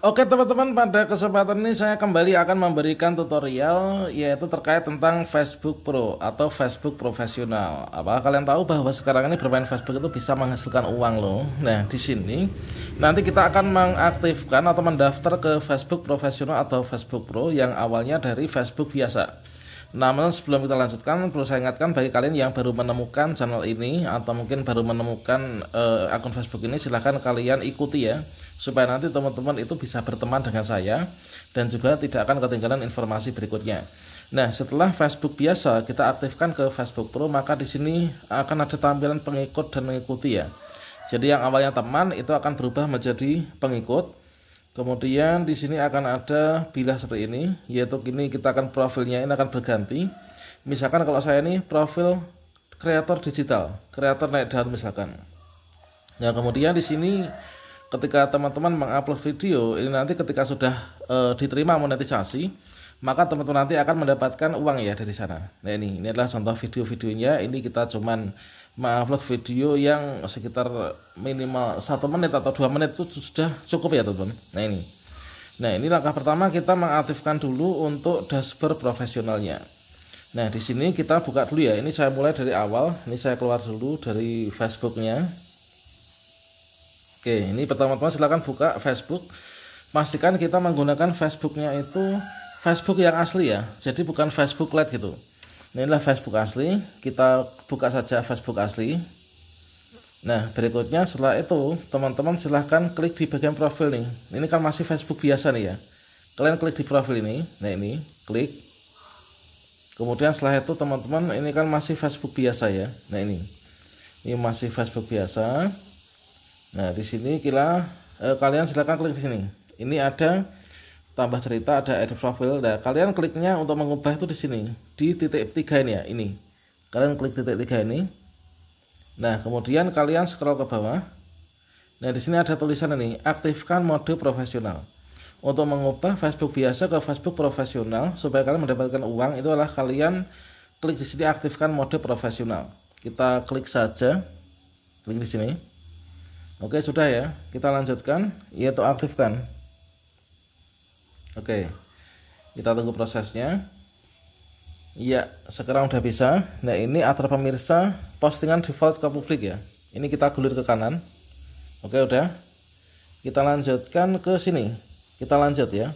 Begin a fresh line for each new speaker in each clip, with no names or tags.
Oke teman-teman pada kesempatan ini saya kembali akan memberikan tutorial yaitu terkait tentang Facebook Pro atau Facebook Profesional. Apa kalian tahu bahwa sekarang ini bermain Facebook itu bisa menghasilkan uang loh. Nah di sini nanti kita akan mengaktifkan atau mendaftar ke Facebook Profesional atau Facebook Pro yang awalnya dari Facebook biasa. Namun sebelum kita lanjutkan perlu saya ingatkan bagi kalian yang baru menemukan channel ini atau mungkin baru menemukan uh, akun Facebook ini silahkan kalian ikuti ya supaya nanti teman-teman itu bisa berteman dengan saya dan juga tidak akan ketinggalan informasi berikutnya. Nah, setelah Facebook biasa kita aktifkan ke Facebook Pro, maka di sini akan ada tampilan pengikut dan mengikuti ya. Jadi yang awalnya teman itu akan berubah menjadi pengikut. Kemudian di sini akan ada bilah seperti ini, yaitu kini kita akan profilnya ini akan berganti. Misalkan kalau saya ini profil kreator digital, kreator naik daun misalkan. Nah, kemudian di sini ketika teman-teman mengupload video ini nanti ketika sudah e, diterima monetisasi maka teman-teman nanti akan mendapatkan uang ya dari sana nah ini ini adalah contoh video-videonya ini kita cuman mengupload video yang sekitar minimal satu menit atau dua menit itu sudah cukup ya teman-teman nah ini nah ini langkah pertama kita mengaktifkan dulu untuk dashboard profesionalnya nah di sini kita buka dulu ya ini saya mulai dari awal ini saya keluar dulu dari Facebooknya Oke, ini pertama-tama silahkan buka Facebook. Pastikan kita menggunakan Facebooknya itu Facebook yang asli ya. Jadi bukan Facebook Lite gitu. Inilah Facebook asli. Kita buka saja Facebook asli. Nah, berikutnya setelah itu teman-teman silahkan klik di bagian profil nih. Ini kan masih Facebook biasa nih ya. Kalian klik di profil ini. Nah ini, klik. Kemudian setelah itu teman-teman ini kan masih Facebook biasa ya. Nah ini. Ini masih Facebook biasa. Nah, di sini kila eh, kalian silahkan klik di sini. Ini ada tambah cerita, ada edit profile. Nah, kalian kliknya untuk mengubah itu di sini, di titik tiga ini ya, ini. Kalian klik titik tiga ini. Nah, kemudian kalian scroll ke bawah. Nah, di sini ada tulisan ini, aktifkan mode profesional. Untuk mengubah Facebook biasa ke Facebook profesional supaya kalian mendapatkan uang itu adalah kalian klik di sini aktifkan mode profesional. Kita klik saja. Klik di sini. Oke sudah ya, kita lanjutkan yaitu aktifkan. Oke, kita tunggu prosesnya. Iya, sekarang udah bisa. Nah ini atur pemirsa postingan default ke publik ya. Ini kita gulir ke kanan. Oke udah. Kita lanjutkan ke sini. Kita lanjut ya.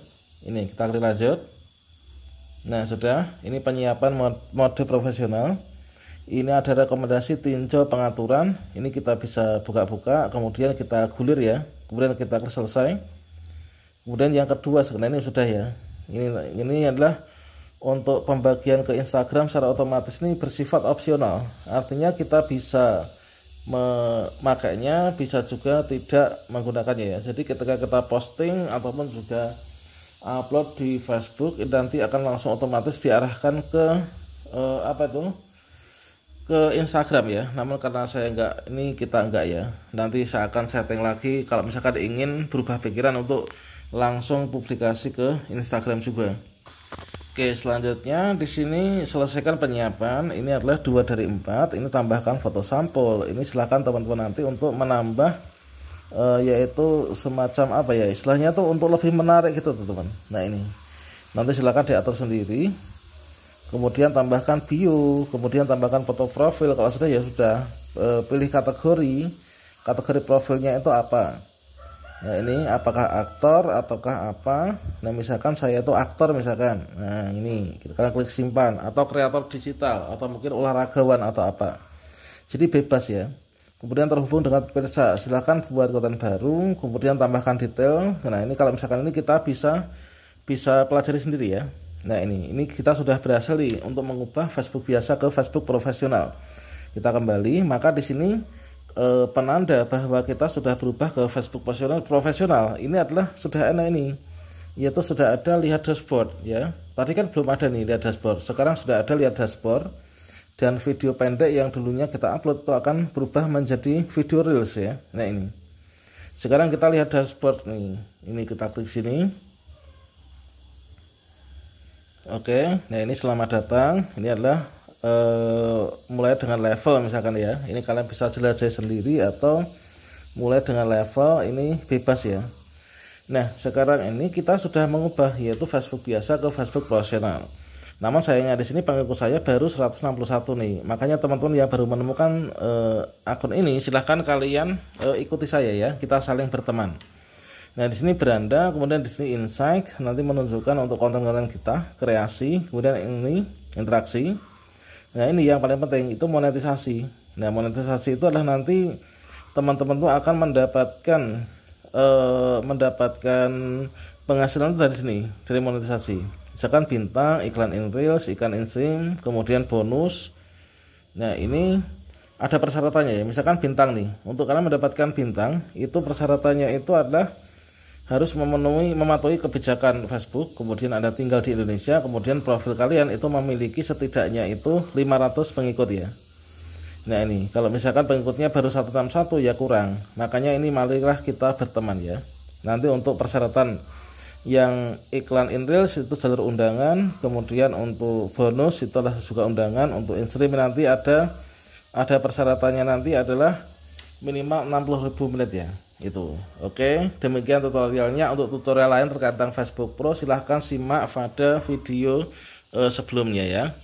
Ini kita klik lanjut. Nah sudah, ini penyiapan mode profesional ini ada rekomendasi tinjau pengaturan ini kita bisa buka-buka kemudian kita gulir ya kemudian kita selesai kemudian yang kedua sebenarnya ini sudah ya ini ini adalah untuk pembagian ke Instagram secara otomatis ini bersifat opsional artinya kita bisa memakainya bisa juga tidak menggunakannya ya jadi ketika kita posting ataupun juga upload di Facebook nanti akan langsung otomatis diarahkan ke eh, apa tuh? ke Instagram ya namun karena saya enggak ini kita enggak ya nanti saya akan setting lagi kalau misalkan ingin berubah pikiran untuk langsung publikasi ke Instagram juga Oke selanjutnya di sini selesaikan penyiapan ini adalah dua dari empat ini tambahkan foto sampul ini silahkan teman-teman nanti untuk menambah e, yaitu semacam apa ya istilahnya tuh untuk lebih menarik gitu teman-teman nah ini nanti silahkan diatur sendiri kemudian tambahkan bio, kemudian tambahkan foto profil. Kalau sudah ya sudah, e, pilih kategori. Kategori profilnya itu apa? Nah, ini apakah aktor ataukah apa? Nah, misalkan saya itu aktor misalkan. Nah, ini kita kan klik simpan atau kreator digital atau mungkin olahragawan atau apa. Jadi bebas ya. Kemudian terhubung dengan pemirsa. Silahkan buat konten baru, kemudian tambahkan detail. Nah, ini kalau misalkan ini kita bisa bisa pelajari sendiri ya. Nah ini, ini kita sudah berhasil nih untuk mengubah Facebook biasa ke Facebook profesional. Kita kembali, maka di sini e, penanda bahwa kita sudah berubah ke Facebook profesional. Profesional ini adalah sudah enak ini, yaitu sudah ada lihat dashboard ya. Tadi kan belum ada nih lihat dashboard, sekarang sudah ada lihat dashboard dan video pendek yang dulunya kita upload itu akan berubah menjadi video reels ya. Nah ini. Sekarang kita lihat dashboard nih. Ini kita klik sini. Oke, nah ini selamat datang. Ini adalah Uh, mulai dengan level misalkan ya ini kalian bisa jelajahi sendiri atau mulai dengan level ini bebas ya nah sekarang ini kita sudah mengubah yaitu Facebook biasa ke Facebook profesional namun sayangnya di sini pengikut saya baru 161 nih makanya teman-teman yang baru menemukan uh, akun ini silahkan kalian uh, ikuti saya ya kita saling berteman Nah, di sini beranda, kemudian di sini insight, nanti menunjukkan untuk konten-konten kita, kreasi, kemudian ini interaksi. Nah, ini yang paling penting itu monetisasi. Nah, monetisasi itu adalah nanti teman-teman tuh akan mendapatkan eh, mendapatkan penghasilan dari sini, dari monetisasi. Misalkan bintang, iklan in reels, iklan in stream, kemudian bonus. Nah, ini ada persyaratannya ya. Misalkan bintang nih. Untuk kalian mendapatkan bintang, itu persyaratannya itu adalah harus memenuhi mematuhi kebijakan Facebook, kemudian Anda tinggal di Indonesia, kemudian profil kalian itu memiliki setidaknya itu 500 pengikut ya. Nah ini, kalau misalkan pengikutnya baru 161 ya kurang, makanya ini marilah kita berteman ya. Nanti untuk persyaratan yang iklan in real itu jalur undangan, kemudian untuk bonus itu adalah juga undangan, untuk instrumen nanti ada ada persyaratannya nanti adalah minimal ribu menit ya itu oke okay. demikian tutorialnya untuk tutorial lain terkait Facebook Pro silahkan simak pada video uh, sebelumnya ya